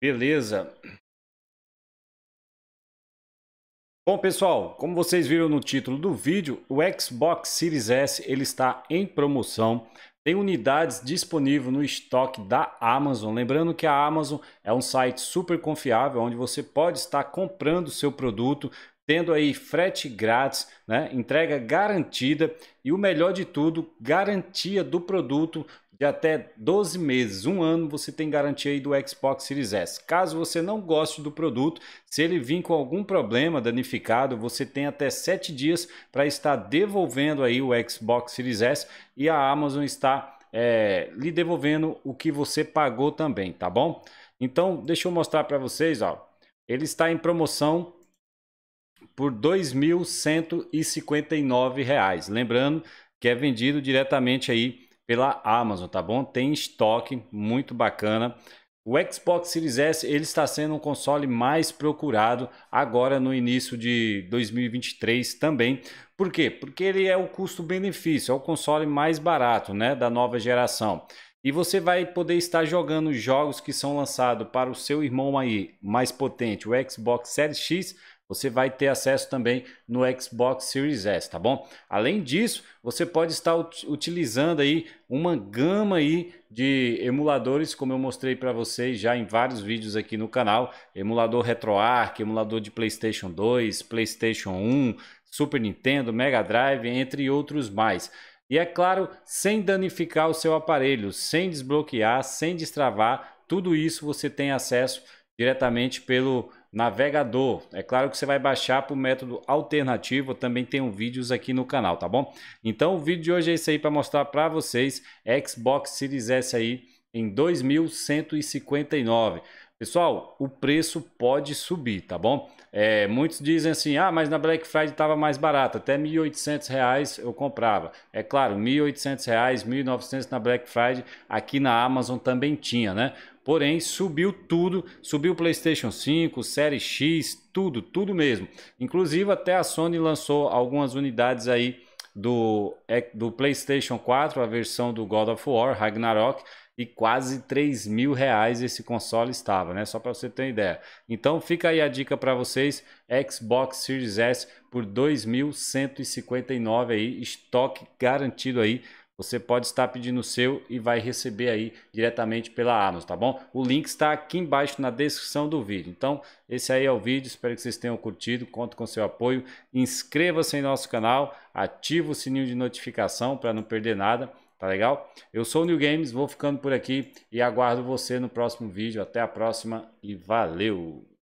Beleza. Bom, pessoal, como vocês viram no título do vídeo, o Xbox Series S ele está em promoção. Tem unidades disponíveis no estoque da Amazon. Lembrando que a Amazon é um site super confiável, onde você pode estar comprando seu produto, tendo aí frete grátis, né? entrega garantida e o melhor de tudo, garantia do produto de até 12 meses, um ano, você tem garantia aí do Xbox Series S. Caso você não goste do produto, se ele vir com algum problema danificado, você tem até 7 dias para estar devolvendo aí o Xbox Series S e a Amazon está é, lhe devolvendo o que você pagou também, tá bom? Então, deixa eu mostrar para vocês, ó. Ele está em promoção por R$ 2.159. Lembrando que é vendido diretamente aí pela Amazon, tá bom? Tem estoque muito bacana. O Xbox Series S ele está sendo um console mais procurado agora no início de 2023 também. Por quê? Porque ele é o custo-benefício, é o console mais barato né, da nova geração. E você vai poder estar jogando jogos que são lançados para o seu irmão aí mais potente, o Xbox Series X, você vai ter acesso também no Xbox Series S, tá bom? Além disso, você pode estar utilizando aí uma gama aí de emuladores, como eu mostrei para vocês já em vários vídeos aqui no canal, emulador RetroArch, emulador de PlayStation 2, PlayStation 1, Super Nintendo, Mega Drive, entre outros mais. E é claro, sem danificar o seu aparelho, sem desbloquear, sem destravar, tudo isso você tem acesso diretamente pelo navegador. É claro que você vai baixar para o método alternativo, também tem vídeos aqui no canal, tá bom? Então o vídeo de hoje é isso aí para mostrar para vocês Xbox Series S aí em 2159. Pessoal, o preço pode subir, tá bom? É, muitos dizem assim, ah, mas na Black Friday estava mais barato, até R$ 1.800 eu comprava. É claro, R$ 1.800, R$ 1.900 na Black Friday, aqui na Amazon também tinha, né? Porém, subiu tudo, subiu o PlayStation 5, Série X, tudo, tudo mesmo. Inclusive até a Sony lançou algumas unidades aí do, é, do PlayStation 4, a versão do God of War, Ragnarok, e quase 3 mil reais esse console estava, né? Só para você ter uma ideia. Então fica aí a dica para vocês, Xbox Series S por 2.159 aí, estoque garantido aí você pode estar pedindo o seu e vai receber aí diretamente pela Amazon, tá bom? O link está aqui embaixo na descrição do vídeo. Então, esse aí é o vídeo, espero que vocês tenham curtido, conto com seu apoio, inscreva-se em nosso canal, ativa o sininho de notificação para não perder nada, tá legal? Eu sou o New Games, vou ficando por aqui e aguardo você no próximo vídeo. Até a próxima e valeu!